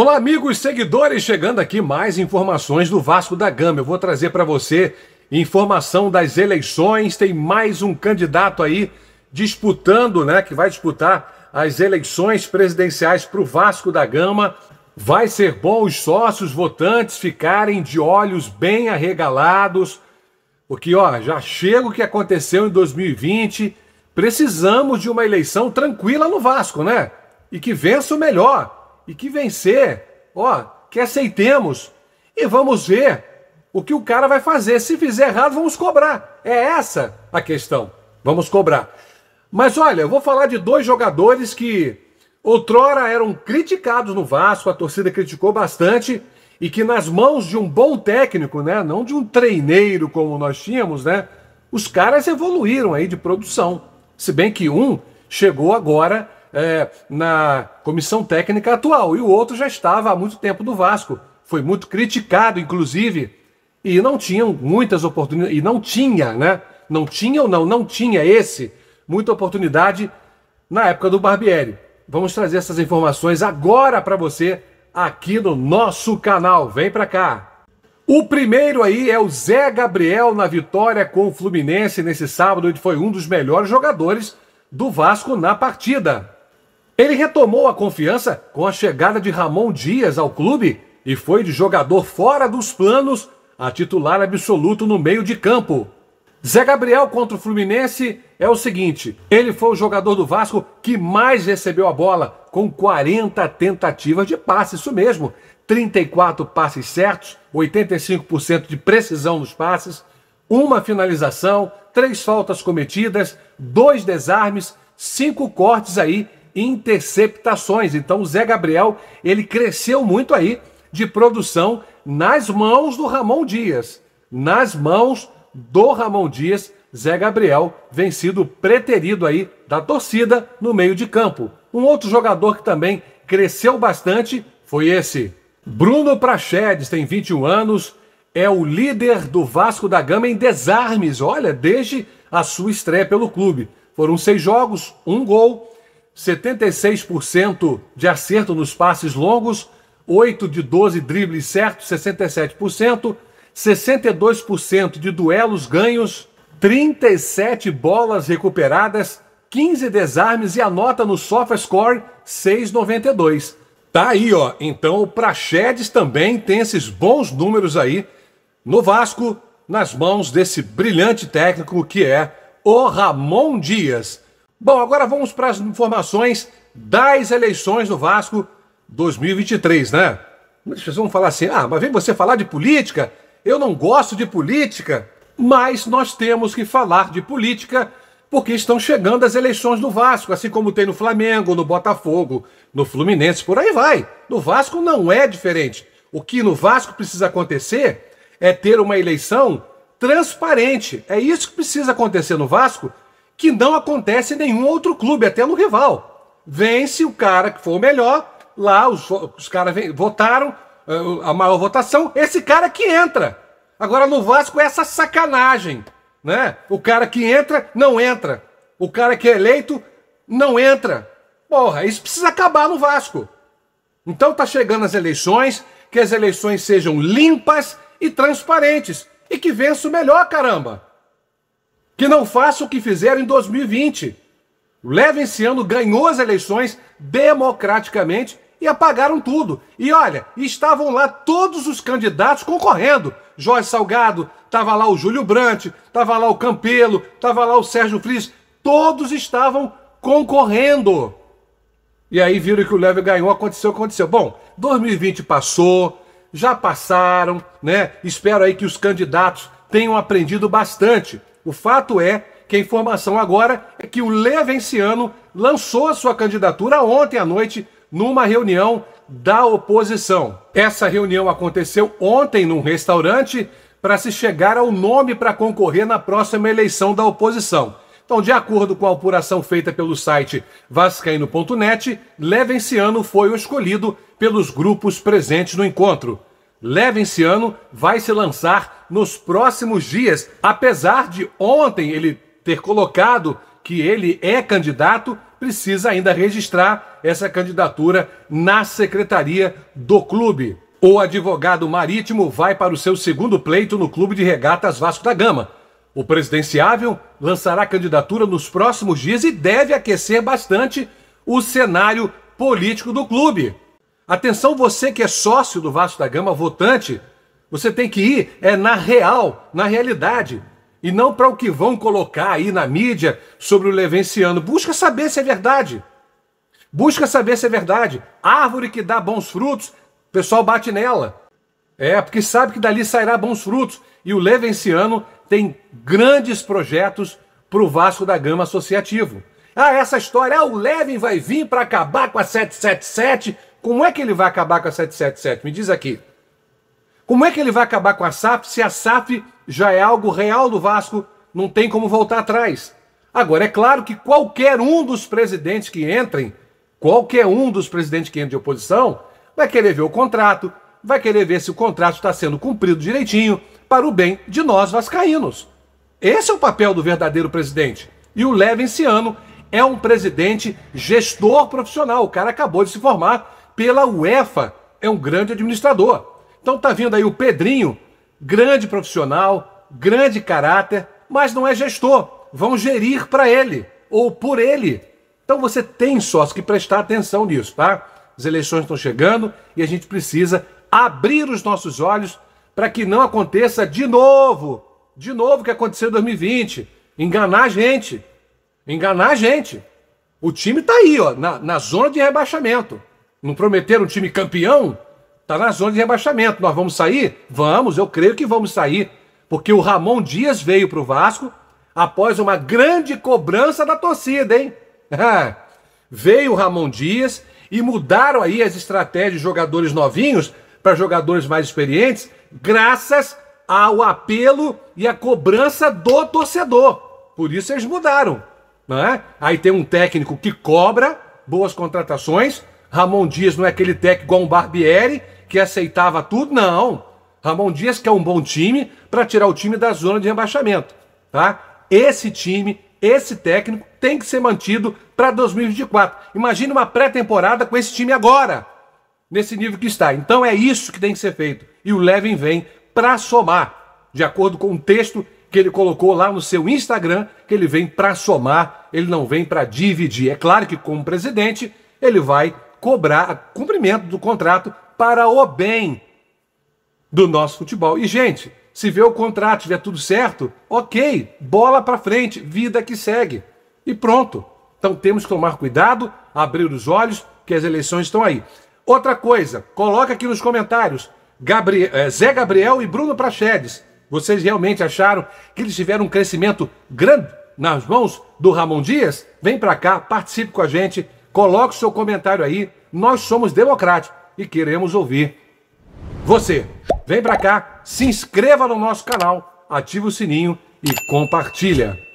Olá, amigos, seguidores, chegando aqui mais informações do Vasco da Gama. Eu vou trazer para você informação das eleições. Tem mais um candidato aí disputando, né? Que vai disputar as eleições presidenciais para o Vasco da Gama. Vai ser bom os sócios votantes ficarem de olhos bem arregalados, porque ó, já chega o que aconteceu em 2020. Precisamos de uma eleição tranquila no Vasco, né? E que vença o melhor e que vencer, ó, que aceitemos e vamos ver o que o cara vai fazer. Se fizer errado, vamos cobrar. É essa a questão. Vamos cobrar. Mas olha, eu vou falar de dois jogadores que outrora eram criticados no Vasco, a torcida criticou bastante e que nas mãos de um bom técnico, né, não de um treineiro como nós tínhamos, né, os caras evoluíram aí de produção. Se bem que um chegou agora é, na comissão técnica atual e o outro já estava há muito tempo do Vasco. Foi muito criticado, inclusive, e não tinham muitas oportunidades, e não tinha, né? Não tinha ou não, não tinha esse, muita oportunidade na época do Barbieri. Vamos trazer essas informações agora para você aqui no nosso canal. Vem para cá. O primeiro aí é o Zé Gabriel na vitória com o Fluminense nesse sábado, ele foi um dos melhores jogadores do Vasco na partida. Ele retomou a confiança com a chegada de Ramon Dias ao clube e foi de jogador fora dos planos a titular absoluto no meio de campo. Zé Gabriel contra o Fluminense é o seguinte: ele foi o jogador do Vasco que mais recebeu a bola, com 40 tentativas de passe, isso mesmo. 34 passes certos, 85% de precisão nos passes, uma finalização, três faltas cometidas, dois desarmes, cinco cortes aí interceptações. Então o Zé Gabriel, ele cresceu muito aí de produção nas mãos do Ramon Dias. Nas mãos do Ramon Dias, Zé Gabriel vem sido preterido aí da torcida no meio de campo. Um outro jogador que também cresceu bastante foi esse. Bruno Prachedes tem 21 anos, é o líder do Vasco da Gama em desarmes, olha, desde a sua estreia pelo clube. Foram seis jogos, um gol, 76% de acerto nos passes longos, 8 de 12 dribles certos, 67%, 62% de duelos ganhos, 37 bolas recuperadas, 15 desarmes e a nota no SofaScore 6,92. Tá aí, ó. Então o Praxedes também tem esses bons números aí no Vasco, nas mãos desse brilhante técnico que é o Ramon Dias. Bom, agora vamos para as informações das eleições do Vasco 2023, né? Muitas pessoas vão falar assim: ah, mas vem você falar de política? Eu não gosto de política. Mas nós temos que falar de política porque estão chegando as eleições do Vasco, assim como tem no Flamengo, no Botafogo, no Fluminense, por aí vai. No Vasco não é diferente. O que no Vasco precisa acontecer é ter uma eleição transparente. É isso que precisa acontecer no Vasco que não acontece em nenhum outro clube, até no rival. Vence o cara que for o melhor, lá os, os caras votaram, eh, a maior votação, esse cara que entra. Agora no Vasco é essa sacanagem, né? O cara que entra, não entra. O cara que é eleito, não entra. Porra, isso precisa acabar no Vasco. Então tá chegando as eleições, que as eleições sejam limpas e transparentes e que vença o melhor, caramba que não façam o que fizeram em 2020. Leva esse ano, ganhou as eleições democraticamente e apagaram tudo. E olha, estavam lá todos os candidatos concorrendo. Jorge Salgado, estava lá o Júlio Brandt estava lá o Campelo, estava lá o Sérgio Friis, todos estavam concorrendo. E aí viram que o Leve ganhou, aconteceu, aconteceu. Bom, 2020 passou, já passaram, né? Espero aí que os candidatos tenham aprendido bastante. O fato é que a informação agora é que o Levenciano lançou a sua candidatura ontem à noite numa reunião da oposição. Essa reunião aconteceu ontem num restaurante para se chegar ao nome para concorrer na próxima eleição da oposição. Então, de acordo com a apuração feita pelo site vascaíno.net, Levenciano foi o escolhido pelos grupos presentes no encontro. Levensiano vai se lançar nos próximos dias, apesar de ontem ele ter colocado que ele é candidato, precisa ainda registrar essa candidatura na secretaria do clube. O advogado marítimo vai para o seu segundo pleito no Clube de Regatas Vasco da Gama. O presidenciável lançará candidatura nos próximos dias e deve aquecer bastante o cenário político do clube. Atenção, você que é sócio do Vasco da Gama, votante, você tem que ir é na real, na realidade, e não para o que vão colocar aí na mídia sobre o Levenciano. Busca saber se é verdade. Busca saber se é verdade. Árvore que dá bons frutos, o pessoal bate nela. É, porque sabe que dali sairá bons frutos. E o Levenciano tem grandes projetos para o Vasco da Gama Associativo. Ah, essa história, ah, o Levin vai vir para acabar com a 777 como é que ele vai acabar com a 777? Me diz aqui. Como é que ele vai acabar com a SAF se a SAF já é algo real do Vasco? Não tem como voltar atrás. Agora, é claro que qualquer um dos presidentes que entrem, qualquer um dos presidentes que entrem de oposição, vai querer ver o contrato, vai querer ver se o contrato está sendo cumprido direitinho para o bem de nós vascaínos. Esse é o papel do verdadeiro presidente. E o Levenciano é um presidente gestor profissional. O cara acabou de se formar pela UEFA, é um grande administrador. Então tá vindo aí o Pedrinho, grande profissional, grande caráter, mas não é gestor. Vão gerir para ele ou por ele. Então você tem sócio que prestar atenção nisso, tá? As eleições estão chegando e a gente precisa abrir os nossos olhos para que não aconteça de novo, de novo o que aconteceu em 2020, enganar a gente, enganar a gente. O time está aí, ó, na, na zona de rebaixamento. Não prometeram um time campeão? Está na zona de rebaixamento. Nós vamos sair? Vamos, eu creio que vamos sair. Porque o Ramon Dias veio para o Vasco após uma grande cobrança da torcida, hein? veio o Ramon Dias e mudaram aí as estratégias de jogadores novinhos para jogadores mais experientes, graças ao apelo e à cobrança do torcedor. Por isso eles mudaram. é Aí tem um técnico que cobra boas contratações Ramon Dias não é aquele técnico igual um Barbieri que aceitava tudo, não. Ramon Dias que é um bom time para tirar o time da zona de rebaixamento, tá? Esse time, esse técnico tem que ser mantido para 2024. Imagina uma pré-temporada com esse time agora, nesse nível que está. Então é isso que tem que ser feito. E o Levin vem para somar, de acordo com o texto que ele colocou lá no seu Instagram, que ele vem para somar, ele não vem para dividir. É claro que como presidente, ele vai cobrar cumprimento do contrato para o bem do nosso futebol. E, gente, se vê o contrato, tiver tudo certo, ok, bola para frente, vida que segue. E pronto. Então temos que tomar cuidado, abrir os olhos, que as eleições estão aí. Outra coisa, coloca aqui nos comentários, Gabriel, eh, Zé Gabriel e Bruno Prachedes, vocês realmente acharam que eles tiveram um crescimento grande nas mãos do Ramon Dias? Vem para cá, participe com a gente, Coloque seu comentário aí. Nós somos democráticos e queremos ouvir você. Vem para cá, se inscreva no nosso canal, ative o sininho e compartilha.